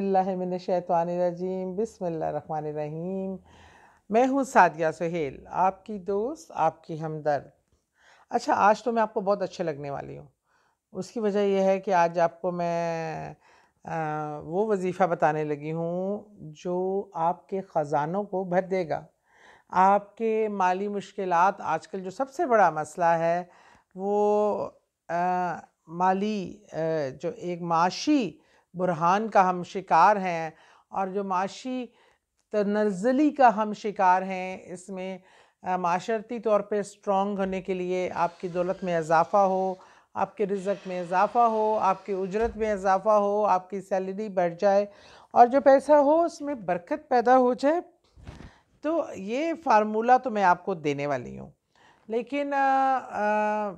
बिल्लाशैतवानरजीम बिसमीम मैं हूँ सादिया सुहेल आपकी दोस्त आपकी हमदर्द अच्छा आज तो मैं आपको बहुत अच्छे लगने वाली हूँ उसकी वजह यह है कि आज आपको मैं आ, वो वजीफ़ा बताने लगी हूँ जो आपके ख़ज़ानों को भर देगा आपके माली मुश्किल आजकल जो सबसे बड़ा मसला है वो आ, माली आ, जो एक माशी बुरहान का हम शिकार हैं और जो माशी तनजली का हम शिकार हैं इसमें माशरती तौर पे स्ट्रॉन्ग होने के लिए आपकी दौलत में इजाफ़ा हो आपके रिजक में इजाफ़ा हो आपकी उजरत में इजाफ़ा हो आपकी सैलरी बढ़ जाए और जो पैसा हो उसमें बरकत पैदा हो जाए तो ये फार्मूला तो मैं आपको देने वाली हूँ लेकिन आ, आ,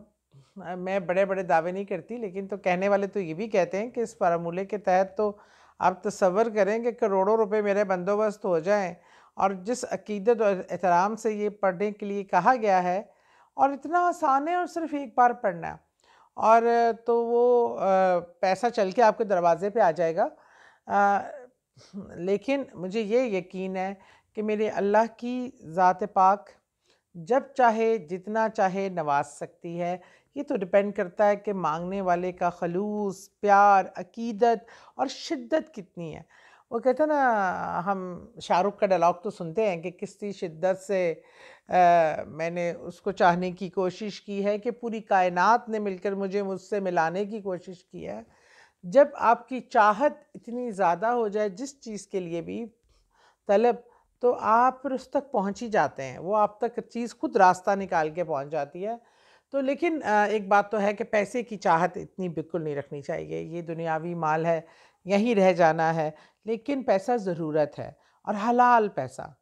मैं बड़े बड़े दावे नहीं करती लेकिन तो कहने वाले तो ये भी कहते हैं कि इस फार्मूले के तहत तो आप तस्वर करें कि करोड़ों रुपए मेरे बंदोबस्त हो जाएं और जिस अकीदत और एहतराम से ये पढ़ने के लिए कहा गया है और इतना आसान है और सिर्फ एक बार पढ़ना और तो वो पैसा चल के आपके दरवाज़े पे आ जाएगा लेकिन मुझे ये यकीन है कि मेरे अल्लाह की ज़ात पाक जब चाहे जितना चाहे नवाज सकती है ये तो डिपेंड करता है कि मांगने वाले का खलूस प्यार अकीदत और शिद्दत कितनी है वो कहते हैं ना हम शाहरुख का डायलॉग तो सुनते हैं कि किसी शिद्दत से आ, मैंने उसको चाहने की कोशिश की है कि पूरी कायनात ने मिलकर मुझे मुझसे मिलाने की कोशिश की है जब आपकी चाहत इतनी ज़्यादा हो जाए जिस चीज़ के लिए भी तलब तो आप उस तक पहुँच ही जाते हैं वो आप तक चीज़ खुद रास्ता निकाल के पहुँच जाती है तो लेकिन एक बात तो है कि पैसे की चाहत इतनी बिल्कुल नहीं रखनी चाहिए ये दुनियावी माल है यहीं रह जाना है लेकिन पैसा ज़रूरत है और हलाल पैसा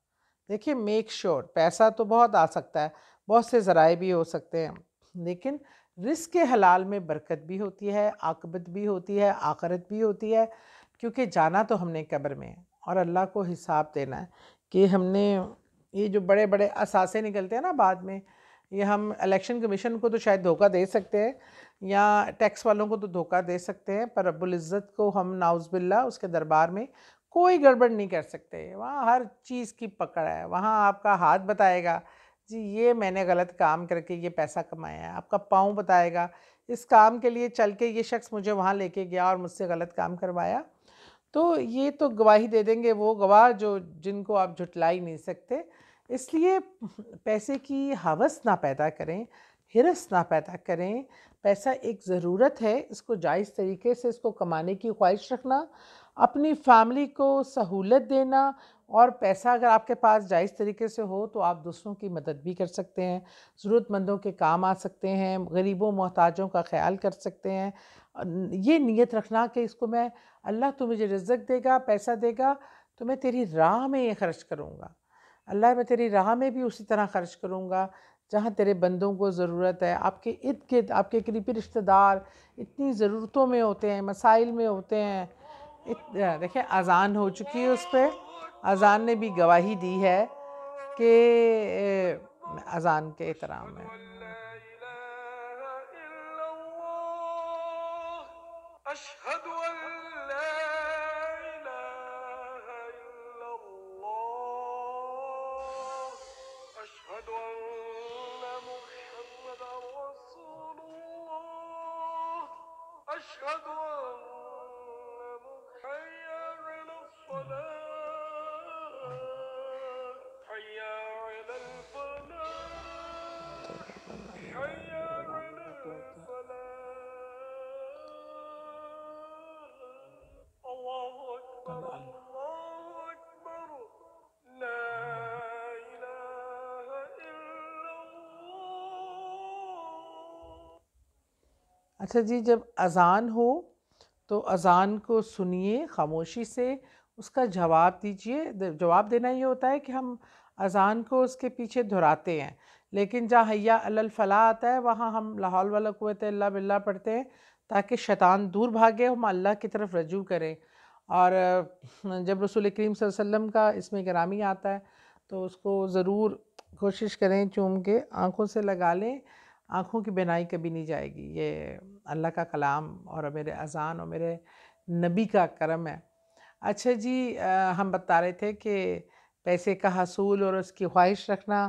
देखिए मेक श्योर पैसा तो बहुत आ सकता है बहुत से ज़राए भी हो सकते हैं लेकिन रिस्क के हलाल में बरकत भी होती है आकबत भी होती है आकरत भी होती है क्योंकि जाना तो हमने कब्र में और अल्लाह को हिसाब देना है कि हमने ये जो बड़े बड़े असासे निकलते हैं ना बाद में ये हम इलेक्शन कमीशन को तो शायद धोखा दे सकते हैं या टैक्स वालों को तो धोखा दे सकते हैं पर रबुल्ज़त को हम नाउज़बिल्ला उसके दरबार में कोई गड़बड़ नहीं कर सकते वहाँ हर चीज़ की पकड़ है वहाँ आपका हाथ बताएगा जी ये मैंने गलत काम करके ये पैसा कमाया है आपका पाँव बताएगा इस काम के लिए चल के ये शख्स मुझे वहाँ लेके गया और मुझसे गलत काम करवाया तो ये तो गवाही दे देंगे वो गवाह जो जिनको आप झुटला ही नहीं सकते इसलिए पैसे की हवस ना पैदा करें हिरस ना पैदा करें पैसा एक ज़रूरत है इसको जायज़ तरीके से इसको कमाने की ख्वाहिश रखना अपनी फैमिली को सहूलत देना और पैसा अगर आपके पास जायज़ तरीके से हो तो आप दूसरों की मदद भी कर सकते हैं ज़रूरतमंदों के काम आ सकते हैं गरीबों मोहताजों का ख्याल कर सकते हैं ये नीयत रखना कि इसको मैं अल्लाह तो मुझे रिजक देगा पैसा देगा तो मैं तेरी राह में ये खर्च करूँगा अल्लाह मैं तेरी राह में भी उसी तरह खर्च करूँगा जहाँ तेरे बंदों को ज़रूरत है आपके इर्द गिर्द आपके करीबी रिश्तेदार इतनी ज़रूरतों में होते हैं मसाइल में होते हैं देखें अजान हो चुकी है उस पर अजान ने भी गवाही दी है कि अजान के एहतराम में अशहद أشهد أن حي على الصلاة حي على الفلاح حي على الفلاح अच्छा जी जब अज़ान हो तो अज़ान को सुनिए खामोशी से उसका जवाब दीजिए जवाब देना ये होता है कि हम अज़ान को उसके पीछे दोहराते हैं लेकिन जहाँ हैया अलफला आता है वहाँ हम लाहौल वाला कुत अल्लाह बिल्ला पढ़ते हैं ताकि शैतान दूर भागे हम अल्लाह की तरफ रजू करें और जब रसूल करीम वसम का इसमें ग्रामी आता है तो उसको ज़रूर कोशिश करें चूम के आँखों से लगा लें आँखों की बेनाई कभी नहीं जाएगी ये अल्लाह का कलाम और मेरे अजान और मेरे नबी का करम है अच्छा जी आ, हम बता रहे थे कि पैसे का हसूल और उसकी ख्वाहिश रखना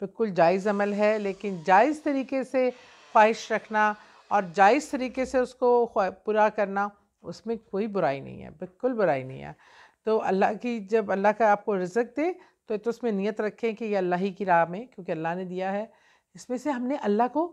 बिल्कुल जायज़ अमल है लेकिन जायज़ तरीके से ख्वाहिश रखना और जायज़ तरीके से उसको पूरा करना उसमें कोई बुराई नहीं है बिल्कुल बुराई नहीं है तो अल्लाह की जब अल्लाह का आपको रिजक दे तो, तो उसमें नीयत रखें कि यह अल्लाह ही की राह में क्योंकि अल्लाह ने दिया है इसमें से हमने अल्लाह को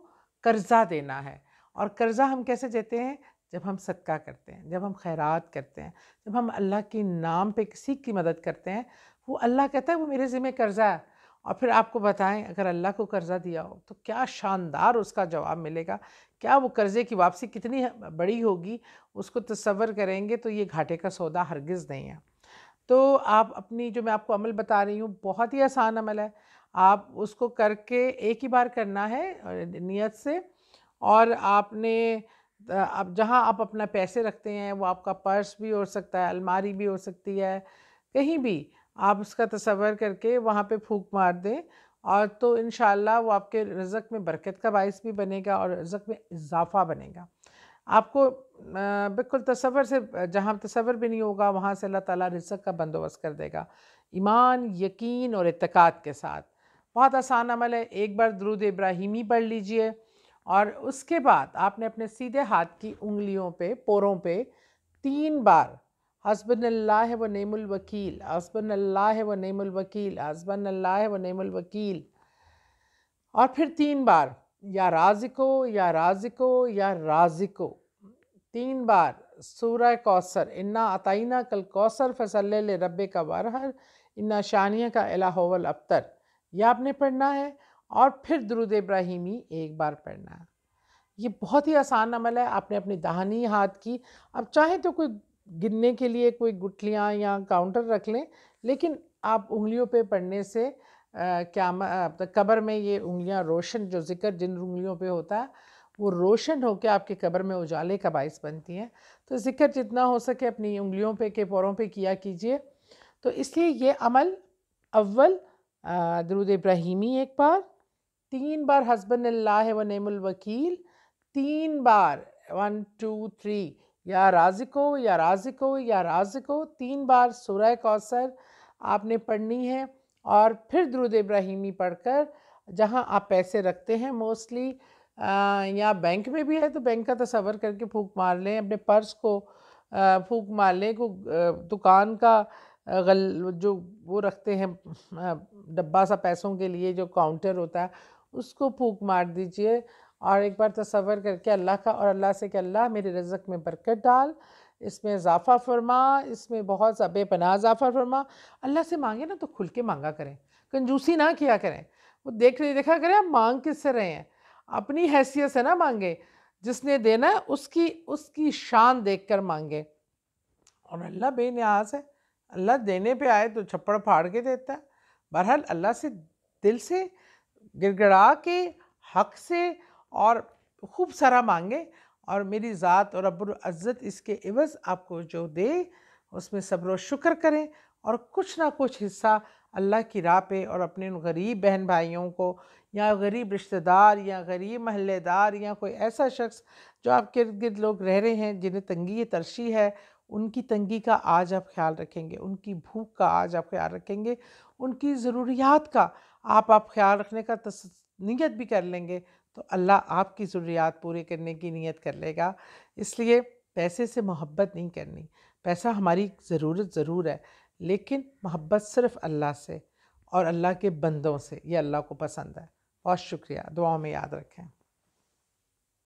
कर्ज़ा देना है और कर्ज़ा हम कैसे देते हैं जब हम सदका करते हैं जब हम खैरात करते हैं जब हम अल्लाह के नाम पे किसी की मदद करते हैं वो अल्लाह कहता है वो मेरे ज़िम्मे कर्ज़ा है और फिर आपको बताएं अगर अल्लाह को कर्ज़ा दिया हो तो क्या शानदार उसका जवाब मिलेगा क्या वो कर्ज़े की वापसी कितनी बड़ी होगी उसको तस्वर करेंगे तो ये घाटे का सौदा हरगिज़ नहीं है तो आप अपनी जो मैं आपको अमल बता रही हूँ बहुत ही आसान अमल है आप उसको करके एक ही बार करना है नियत से और आपने अब जहाँ आप अपना पैसे रखते हैं वो आपका पर्स भी हो सकता है अलमारी भी हो सकती है कहीं भी आप उसका तस्वर करके वहाँ पे फूक मार दें और तो इन वो आपके रज़क में बरकत का बायस भी बनेगा और रज़क में इजाफ़ा बनेगा आपको बिल्कुल तस्वर से जहाँ तस्वर भी नहीं होगा वहाँ से अल्लाह ताला रिजक का बंदोबस्त कर देगा ईमान यकीन और इतकाद के साथ बहुत आसान अमल है एक बार दरुद इब्राहिमी पढ़ लीजिए और उसके बाद आपने अपने सीधे हाथ की उंगलियों पे पोरों पे तीन बार हसबन अल्लाह व नमलवकील हसबन अल्लाह व नमलवकील हसबन अल्लाह व नमलवकील और फिर तीन बार या राजिको या राजिको या राजिको तीन बार सूर्य कौसर इन्ना अतना कल कौसर फसल रब का वरहर इन्ना शानिया का अलाहोवल अबतर यह आपने पढ़ना है और फिर दरुद इब्राहिमी एक बार पढ़ना है ये बहुत ही आसान अमल है आपने अपनी दाहनी हाथ की अब चाहे तो कोई गिनने के लिए कोई गुठलियाँ या काउंटर रख लें लेकिन आप उंगलियों पे पढ़ने से क्या तो कबर में ये उंगलियां रोशन जो जिक्र जिन उंगलियों पे होता है वो रोशन होकर आपके कबर में उजाले का बायस बनती हैं तो जिक्र जितना हो सके अपनी उंगलियों पे के पौरों पे किया कीजिए तो इसलिए ये अमल अव्वल दरुद इब्राहिमी एक बार तीन बार हसबन अल्लाह व नमल तीन बार वन टू थ्री या राजिको या राजिको या राजिको तीन बार सूर्य कौसर आपने पढ़नी है और फिर द्रुद इब्राहिमी पढ़कर जहाँ आप पैसे रखते हैं मोस्टली या बैंक में भी है तो बैंक का तस्वर करके फूक मार लें अपने पर्स को फूक मार लें को दुकान का गल जो वो रखते हैं डब्बा सा पैसों के लिए जो काउंटर होता है उसको फूक मार दीजिए और एक बार तस्वर करके अल्लाह का और अल्लाह से कि अल्लाह मेरे रज़क में बरकत डाल इसमें इजाफ़ा फरमा इसमें बहुत सा बेपनाह इजाफ़ा फरमा अल्लाह से मांगे ना तो खुल के मांगा करें कंजूसी ना किया करें वो देख रहे देखा करें आप मांग किससे रहे हैं अपनी हैसियत से ना मांगे जिसने देना है उसकी उसकी शान देख कर मांगे और अल्लाह बेनियाज है अल्लाह देने पे आए तो छप्पड़ फाड़ के देता है बहरहाल अल्लाह से दिल से गिड़गड़ा के हक से और खूब सारा मांगे और मेरी ज़ात और अब्र अज्जत इसके इवज़ आपको जो दे उसमें सब्र शुक्र करें और कुछ ना कुछ हिस्सा अल्लाह की राह पे और अपने उन गरीब बहन भाइयों को या गरीब रिश्तेदार या गरीब महल्लेदार या कोई ऐसा शख्स जो आपके इर्द गिर्द लोग रह रहे हैं जिन्हें तंगी तरशी है उनकी तंगी का आज आप ख्याल रखेंगे उनकी भूख का आज आप ख्याल रखेंगे उनकी ज़रूरियात का आप आप ख्याल रखने का तस नीयत भी कर लेंगे तो अल्लाह आपकी ज़रूरियात पूरी करने की नीयत कर लेगा इसलिए पैसे से मोहब्बत नहीं करनी पैसा हमारी ज़रूरत ज़रूर है लेकिन मोहब्बत सिर्फ़ अल्लाह से और अल्लाह के बंदों से ये अल्लाह को पसंद है बहुत शुक्रिया दुआओं में याद रखें